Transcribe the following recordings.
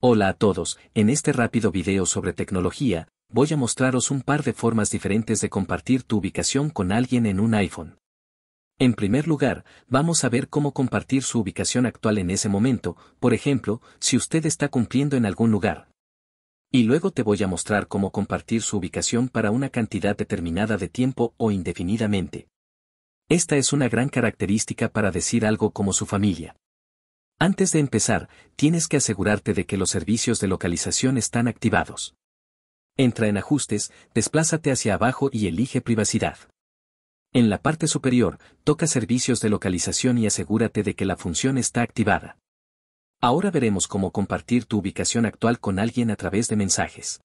Hola a todos, en este rápido video sobre tecnología, voy a mostraros un par de formas diferentes de compartir tu ubicación con alguien en un iPhone. En primer lugar, vamos a ver cómo compartir su ubicación actual en ese momento, por ejemplo, si usted está cumpliendo en algún lugar. Y luego te voy a mostrar cómo compartir su ubicación para una cantidad determinada de tiempo o indefinidamente. Esta es una gran característica para decir algo como su familia. Antes de empezar, tienes que asegurarte de que los servicios de localización están activados. Entra en Ajustes, desplázate hacia abajo y elige Privacidad. En la parte superior, toca Servicios de localización y asegúrate de que la función está activada. Ahora veremos cómo compartir tu ubicación actual con alguien a través de mensajes.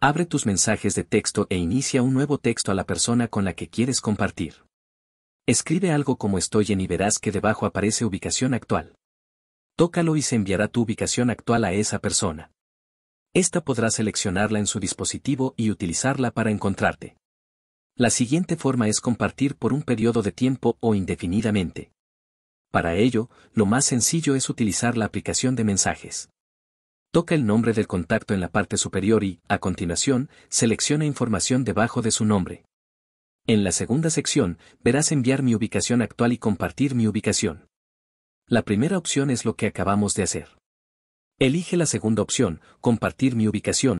Abre tus mensajes de texto e inicia un nuevo texto a la persona con la que quieres compartir. Escribe algo como estoy en y verás que debajo aparece ubicación actual tócalo y se enviará tu ubicación actual a esa persona. Esta podrá seleccionarla en su dispositivo y utilizarla para encontrarte. La siguiente forma es compartir por un periodo de tiempo o indefinidamente. Para ello, lo más sencillo es utilizar la aplicación de mensajes. Toca el nombre del contacto en la parte superior y, a continuación, selecciona información debajo de su nombre. En la segunda sección, verás enviar mi ubicación actual y compartir mi ubicación. La primera opción es lo que acabamos de hacer. Elige la segunda opción, compartir mi ubicación,